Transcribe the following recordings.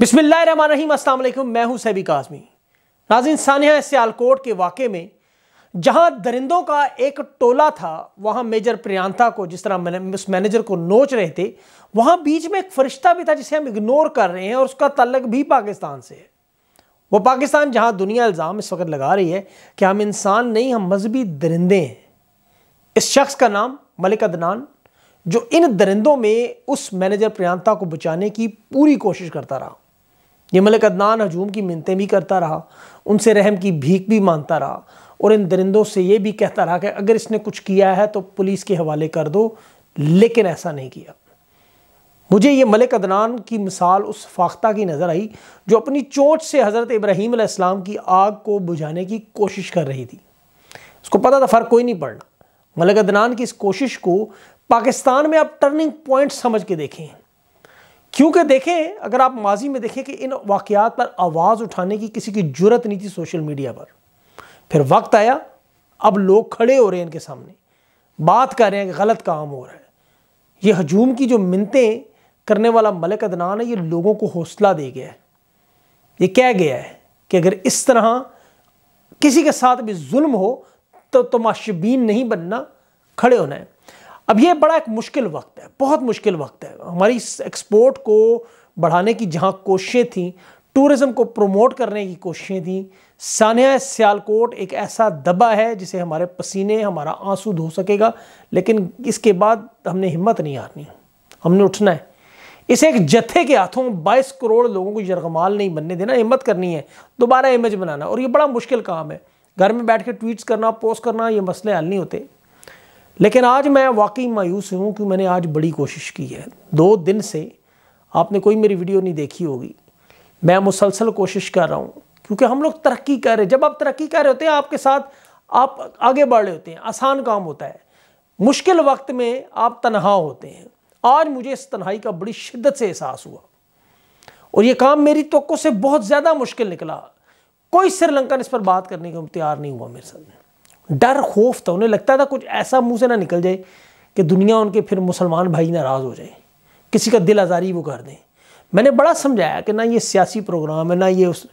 बिसमीम अल्लाम मैं हूं सैबी काजमी नाजिन सानिया सियालकोट के वाक़े में जहां दरिंदों का एक टोला था वहां मेजर प्रियंता को जिस तरह उस मैनेजर को नोच रहे थे वहां बीच में एक फरिश्ता भी था जिसे हम इग्नोर कर रहे हैं और उसका तल्लक भी पाकिस्तान से है वो पाकिस्तान जहां दुनिया इल्ज़ाम इस वक्त लगा रही है कि हम इंसान नहीं हम मजहबी दरिंदे हैं इस शख्स का नाम मलिक अदनान जो इन दरिंदों में उस मैनेजर प्रियंता को बचाने की पूरी कोशिश करता रहा ये मलिक अदनान हजूम की मिनतें भी करता रहा उनसे रहम की भीख भी मांगता रहा और इन दरिंदों से ये भी कहता रहा कि अगर इसने कुछ किया है तो पुलिस के हवाले कर दो लेकिन ऐसा नहीं किया मुझे ये मलिक अदनान की मिसाल उस फाख्ता की नज़र आई जो अपनी चोट से हज़रत इब्राहीम इस्लाम की आग को बुझाने की कोशिश कर रही थी उसको पता था फ़र्क कोई नहीं पड़ना मलिक अदनान की इस कोशिश को पाकिस्तान में आप टर्निंग पॉइंट समझ के देखें क्योंकि देखें अगर आप माजी में देखें कि इन वाकियात पर आवाज़ उठाने की किसी की जरूरत नहीं थी सोशल मीडिया पर फिर वक्त आया अब लोग खड़े हो रहे हैं इनके सामने बात कर रहे हैं कि गलत काम हो रहा है ये हजूम की जो मिनतें करने वाला मलिक अदनान है ये लोगों को हौसला दे गया है ये कह गया है कि अगर इस तरह किसी के साथ भी जुल्म हो तो तमाशबीन तो नहीं बनना खड़े होना है अब ये बड़ा एक मुश्किल वक्त है बहुत मुश्किल वक्त है हमारी एक्सपोर्ट को बढ़ाने की जहाँ कोशिशें थी टूरिज़्म को प्रमोट करने की कोशिशें थीं सान्या सियालकोट एक ऐसा दबा है जिसे हमारे पसीने हमारा आंसू धो सकेगा लेकिन इसके बाद हमने हिम्मत नहीं हारनी हमने उठना है इसे एक जत्थे के हाथों 22 करोड़ लोगों को यरगमाल नहीं बनने देना हिम्मत करनी है दोबारा इमेज बनाना और ये बड़ा मुश्किल काम है घर में बैठ के ट्वीट्स करना पोस्ट करना ये मसले हल नहीं होते लेकिन आज मैं वाकई मायूस हूँ कि मैंने आज बड़ी कोशिश की है दो दिन से आपने कोई मेरी वीडियो नहीं देखी होगी मैं मुसलसल कोशिश कर रहा हूँ क्योंकि हम लोग तरक्की कर रहे हैं जब आप तरक्की कर रहे होते हैं आपके साथ आप आगे बढ़ रहे होते हैं आसान काम होता है मुश्किल वक्त में आप तनहा होते हैं आज मुझे इस तनहाई का बड़ी शिद्दत से एहसास हुआ और ये काम मेरी तो से बहुत ज़्यादा मुश्किल निकला कोई श्रीलंकन इस पर बात करने को तैयार नहीं हुआ मेरे सामने डर खौफ था उन्हें लगता था कुछ ऐसा मुंह से ना निकल जाए कि दुनिया उनके फिर मुसलमान भाई नाराज़ हो जाए किसी का दिल आज़ारी वो कर दें मैंने बड़ा समझाया कि ना ये सियासी प्रोग्राम है ना ये उस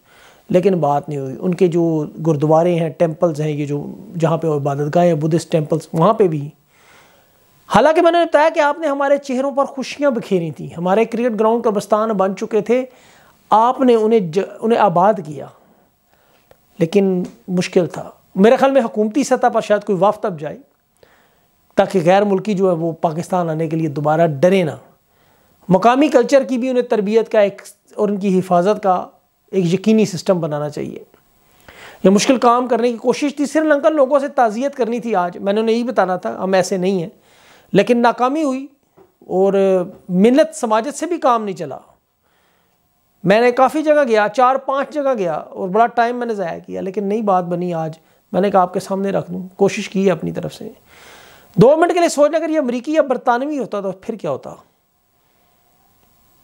लेकिन बात नहीं हुई उनके जो गुरुद्वारे हैं टेम्पल्स हैं ये जो जहाँ पे इबादत गाहें हैं बुद्धिस्ट टेम्पल्स वहाँ पे भी हालांकि मैंने बताया कि आपने हमारे चेहरों पर खुशियाँ बखेरी थी हमारे क्रिकेट ग्राउंड कब्रस्तान बन चुके थे आपने उन्हें उन्हें आबाद किया लेकिन मुश्किल था मेरे ख्याल में हुकूमती सतह पर शायद कोई वफद अब जाए ताकि गैर मुल्की जो है वो पाकिस्तान आने के लिए दोबारा डरे ना मकामी कल्चर की भी उन्हें तरबियत का एक और उनकी हिफाजत का एक यकीनी सिस्टम बनाना चाहिए यह मुश्किल काम करने की कोशिश थी श्रीलंकन लोगों से ताज़ियत करनी थी आज मैंने उन्हें यही बताना था हम ऐसे नहीं हैं लेकिन नाकामी हुई और मिन्नत समाजत से भी काम नहीं चला मैंने काफ़ी जगह गया चार पांच जगह गया और बड़ा टाइम मैंने ज़ाया किया लेकिन नई बात बनी आज मैंने कहा आपके सामने रख दूँ कोशिश की है अपनी तरफ से दो मिनट के लिए सोच अगर ये अमरीकी या बरतानवी होता तो फिर क्या होता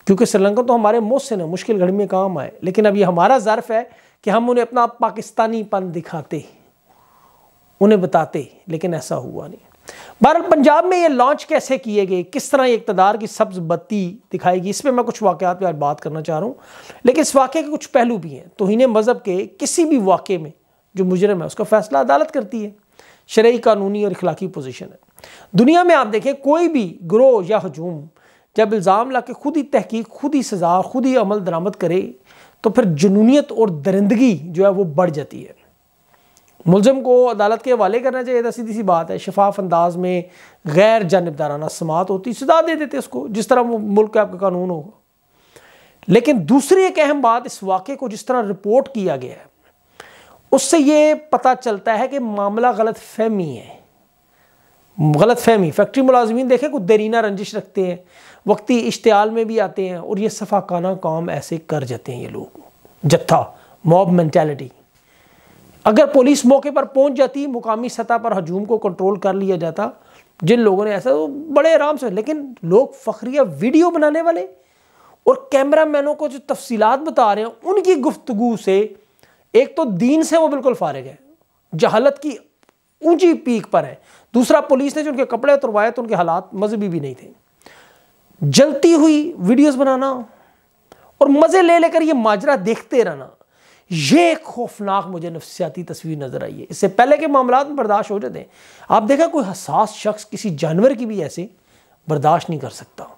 क्योंकि श्रीलंका तो हमारे से ना मुश्किल घड़ी में काम आए लेकिन अब ये हमारा ज़र्फ है कि हम उन्हें अपना पाकिस्तानीपन दिखाते उन्हें बताते लेकिन ऐसा हुआ नहीं बहरहाल पंजाब में ये लॉन्च कैसे किए गए किस तरह इकतदार की सब्ज बत्ती दिखाएगी इस पर मैं कुछ वाक़ात पर बात करना चाह रहा हूँ लेकिन इस वाक़े के कुछ पहलू भी हैं तोहन मज़हब के किसी भी वाक़े में जो मुजरम है उसका फैसला अदालत करती है शर्य कानूनी और अखलाक़ी पोजिशन है दुनिया में आप देखें कोई भी ग्रोह या हजूम जब इल्ज़ाम ला के खुद ही तहकीक खुद ही सज़ा खुद ही अमल दरामद करे तो फिर जुनूनीत और दरिंदगी जो है वो बढ़ जाती है मुलम को अदालत के हवाले करना चाहिए था सीधी सी बात है शफाफ अंदाज में गैर जानबदाराना समात होती सजा दे देते उसको जिस तरह वो मुल्क का आपका कानून होगा लेकिन दूसरी एक अहम बात इस वाक़े को जिस तरह रिपोर्ट किया गया है उससे ये पता चलता है कि मामला गलत फहमी है गलत फहमी फैक्ट्री मुलाजमीन देखें कुछ देरीना रंजिश रखते हैं वक्ती इश्तियाल में भी आते हैं और ये सफाकाना काम ऐसे कर जाते हैं ये लोग जत्था मॉब मैंटेलिटी अगर पुलिस मौके पर पहुंच जाती मुकामी सतह पर हजूम को कंट्रोल कर लिया जाता जिन लोगों ने ऐसा तो बड़े आराम से लेकिन लोग फखरिया वीडियो बनाने वाले और कैमरा मैनों को जो तफसीलात बता रहे हैं उनकी गुफ्तगु से एक तो दीन से वो बिल्कुल फारिग है जहालत की ऊंची पीक पर है दूसरा पुलिस ने जो उनके कपड़े उतरवाए तो उनके हालात मजहबी भी नहीं थे जलती हुई वीडियोस बनाना और मज़े ले लेकर ये माजरा देखते रहना ये खौफनाक मुझे नफसियाती तस्वीर नज़र आई है इससे पहले के मामला में बर्दाश्त हो जाते हैं आप देखा कोई हसास शख्स किसी जानवर की भी ऐसे बर्दाश्त नहीं कर सकता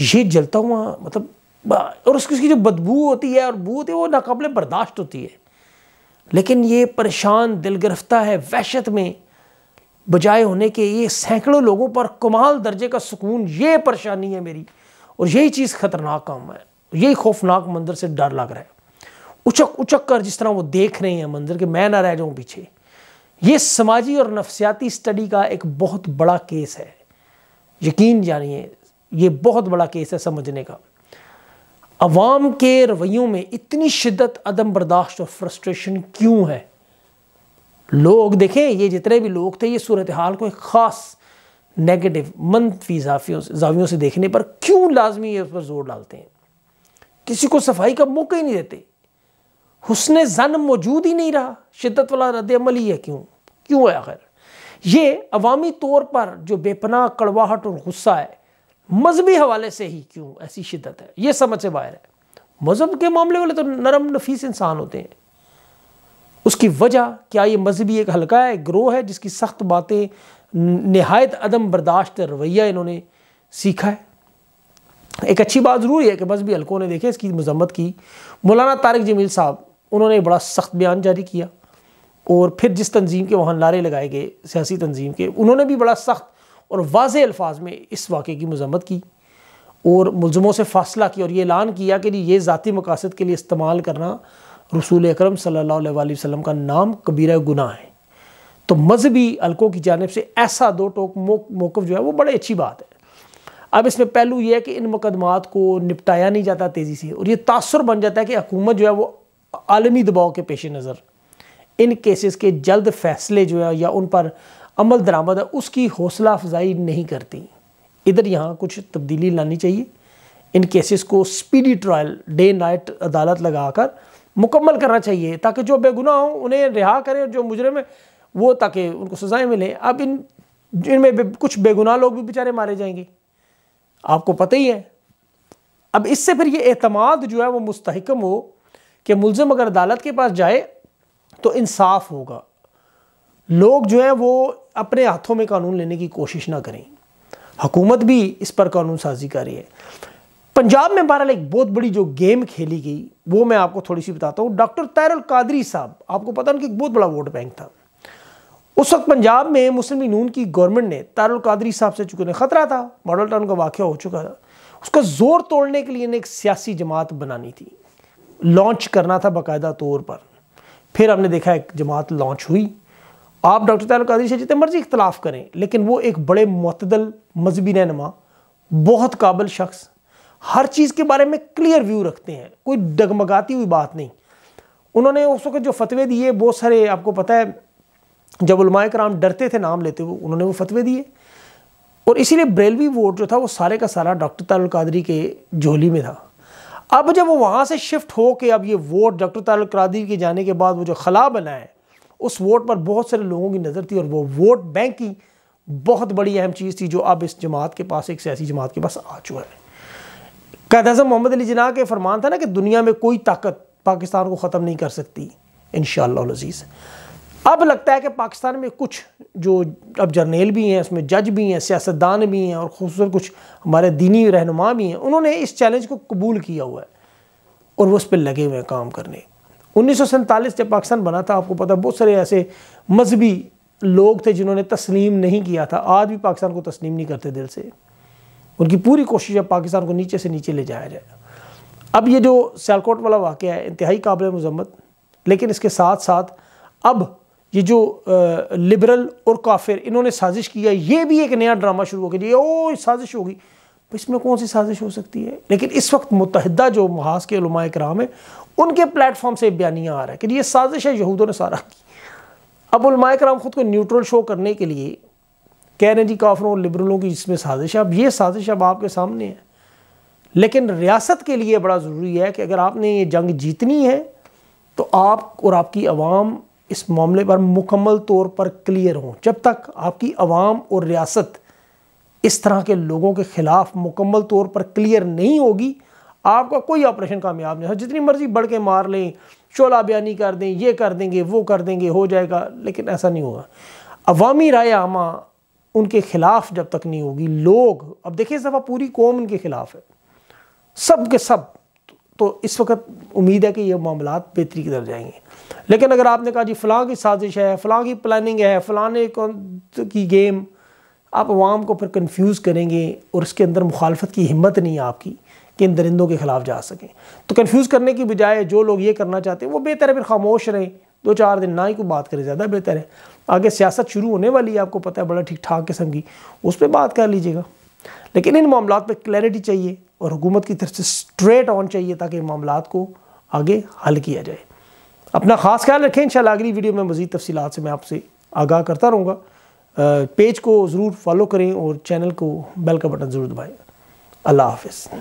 ये जलता हुआ मतलब और उसकी उसकी जो बदबू होती है और बू होती है वो नाकबले बर्दाश्त होती है लेकिन ये परेशान दिल गिरफ्ता है वहशत में बजाय होने के ये सैकड़ों लोगों पर कमाल दर्जे का सुकून ये परेशानी है मेरी और यही चीज़ ख़तरनाक काम है यही खौफनाक मंदिर से डर लग रहा है उचक उचक कर जिस तरह वो देख रहे हैं मंदिर के मैं ना रह जाऊँ पीछे ये समाजी और नफसियाती स्टडी का एक बहुत बड़ा केस है यकीन जानिए ये बहुत बड़ा केस है समझने का अवाम के रवैयों में इतनी शिद्दत अदम बर्दाश्त और फ्रस्ट्रेशन क्यों है लोग देखें ये जितने भी लोग थे ये सूरत हाल को एक ख़ास नेगेटिव मनफी जावियों से जावियों से देखने पर क्यों लाजमी ये उस पर जोर डालते हैं किसी को सफाई का मौका ही नहीं देते हुसन जन मौजूद ही नहीं रहा शिद्दत वाला रद्द अमल ही है क्यों क्यों है आखिर ये अवामी तौर पर जो बेपनाह कड़वाहट और गुस्सा है मजहबी हवाले से ही क्यों ऐसी शिदत है ये समझ से बाहर है मज़हब के मामले वाले तो नरम नफीस इंसान होते हैं उसकी वजह क्या ये मजहबी एक हल्का है ग्रोह है जिसकी सख्त बातें नहायत अदम बर्दाश्त रवैया इन्होंने सीखा है एक अच्छी बात ज़रूर है कि मजहबी हल्कों ने देखे इसकी मजम्मत की मौलाना तारक जमील साहब उन्होंने बड़ा सख्त बयान जारी किया और फिर जिस तंजीम के वहाँ नारे लगाए गए सियासी तंजीम के उन्होंने भी बड़ा सख्त और वाज अल्फाज में इस वाक़े की मजम्मत की और मुलमों से फासला किया और ये ऐलान किया कि ये ज़ाती मकासद के लिए इस्तेमाल करना रसूल अक्रम सम का नाम कबीर गुना है तो मजहबी हलकों की जानब से ऐसा दो टोक मौक़ जो है वो बड़ी अच्छी बात है अब इसमें पहलू यह है कि इन मुकदमात को निपटाया नहीं जाता तेज़ी से और ये तासर बन जाता है कि हकूमत जो है वो आलमी दबाव के पेश नज़र इन केसेस के जल्द फैसले जो है या उन पर अमल दरामद है उसकी हौसला अफजाई नहीं करती इधर यहाँ कुछ तब्दीली लानी चाहिए इन केसेस को स्पीडी ट्रायल डे नाइट अदालत लगाकर मुकम्मल करना चाहिए ताकि जो बेगुनाह हों उन्हें रिहा करें जो मुजरम है वो ताकि उनको सज़ाएँ मिलें अब इन इनमें कुछ बेगुनाह लोग भी बेचारे मारे जाएंगे आपको पता ही है अब इससे फिर ये अहतमाद जो है वो मुस्तकम हो कि मुलम अगर अदालत के पास जाए तो इंसाफ होगा लोग जो हैं वो अपने हाथों में कानून लेने की कोशिश ना करें हुकूमत भी इस पर कानून साजी कर रही है पंजाब में बहरहाल एक बहुत बड़ी जो गेम खेली गई वो मैं आपको थोड़ी सी बताता हूँ डॉक्टर तैरल कादरी साहब आपको पता उनका एक बहुत बड़ा वोट बैंक था उस वक्त पंजाब में मुस्लिम नून की गवर्नमेंट ने तारुल कादरी साहब से चुके खतरा था मॉडल टाउन का वाक़ हो चुका था उसका जोर तोड़ने के लिए एक सियासी जमात बनानी थी लॉन्च करना था बाकायदा तौर पर फिर हमने देखा एक जमात लॉन्च हुई आप डॉक्टर तैयार कादरी से जितने मर्जी इख्तलाफ करें लेकिन वो एक बड़े मतदल मजहबी रहनमा बहुत काबिल शख्स हर चीज़ के बारे में क्लियर व्यू रखते हैं कोई डगमगाती हुई बात नहीं उन्होंने उस वक्त जो फतवे दिए बहुत सारे आपको पता है जब उलमाए कराम डरते थे नाम लेते हुए उन्होंने वो फतवे दिए और इसीलिए ब्रेलवी वोट जो था वो सारे का सारा डॉक्टर तारुल कादरी के झोली में था अब जब वो वहाँ से शिफ्ट हो के अब ये वोट डॉक्टर तारुल कादरी के जाने के बाद वो जो खला बनाए उस वोट पर बहुत सारे लोगों की नज़र थी और वो वोट बैंक की बहुत बड़ी अहम चीज़ थी जो अब इस जमात के पास एक सियासी जमात के पास आ चुका है कैद अजम मोहम्मद अली जना के फरमान था ना कि दुनिया में कोई ताकत पाकिस्तान को ख़त्म नहीं कर सकती इन शजीज़ अब लगता है कि पाकिस्तान में कुछ जो अब जर्नेल भी हैं उसमें जज भी हैं सियासतदान भी हैं और खूस कुछ हमारे दीनी रहनुमा भी हैं उन्होंने इस चैलेंज को कबूल किया हुआ है और वो उस पर लगे हुए हैं काम करने उन्नीस जब पाकिस्तान बना था आपको पता बहुत सारे ऐसे मजहबी लोग थे जिन्होंने तस्लीम नहीं किया था आज भी पाकिस्तान को तस्लीम नहीं करते दिल से उनकी पूरी कोशिश है पाकिस्तान को नीचे से नीचे ले जाया जाए अब ये जो सियालकोट वाला वाक़ है इंतहाई काबिल मजम्मत लेकिन इसके साथ साथ अब ये जो आ, लिबरल और काफिर इन्होंने साजिश किया ये भी एक नया ड्रामा शुरू हो गया ओ साजिश होगी इसमें कौन सी साजिश हो सकती है लेकिन इस वक्त मुतहदा जो महाज के कराम है उनके प्लेटफॉर्म से बयानियाँ आ रहा है कि ये साजिश है यहूदों ने सारा की अब कराम ख़ुद को न्यूट्रल शो करने के लिए कह रहे हैं जी काफरों और लिबरलों की इसमें साजिश है अब ये साजिश अब आपके सामने है लेकिन रियासत के लिए बड़ा ज़रूरी है कि अगर आपने ये जंग जीतनी है तो आप और आपकी आवाम इस मामले पर मुकम्मल तौर पर क्लियर हों जब तक आपकी आवाम और रियासत इस तरह के लोगों के ख़िलाफ़ मुकम्मल तौर पर क्लियर नहीं होगी आपका कोई ऑपरेशन कामयाब नहीं हो जितनी मर्जी बढ़ के मार लें चोला बयानी कर दें ये कर देंगे वो कर देंगे हो जाएगा लेकिन ऐसा नहीं होगा अवामी राय आमा उनके ख़िलाफ़ जब तक नहीं होगी लोग अब देखिए सफ़ा पूरी कौम उनके ख़िलाफ़ है सब के सब तो इस वक्त उम्मीद है कि ये मामला बेहतरी की तरफ जाएंगे लेकिन अगर आपने कहा जी फ़लाँ की साजिश है फ़लाँ की प्लानिंग है फ़लाने की गेम आप आवाम को फिर कन्फ्यूज़ करेंगे और उसके अंदर मुखालफत की हिम्मत नहीं है आपकी कि इन दरिंदों के ख़िलाफ़ जा सकें तो कन्फ्यूज़ करने की बजाय जो लोग ये करना चाहते हैं वो बेहतर है फिर खामोश रहें दो चार दिन ना ही कोई बात करें ज़्यादा बेहतर है आगे सियासत शुरू होने वाली है आपको पता है बड़ा ठीक ठाक किस्म की उस पर बात कर लीजिएगा लेकिन इन मामला पर क्लैरिटी चाहिए और हुकूमत की तरफ से स्ट्रेट ऑन चाहिए ताकि इन मामला को आगे हल किया जाए अपना खास ख्याल रखें इन अगली वीडियो में मज़ीद तफसी से मैं आपसे आगाह करता रहूँगा पेज को ज़रूर फॉलो करें और चैनल को बेल का बटन ज़रूर दबाएँ अल्लाह हाफ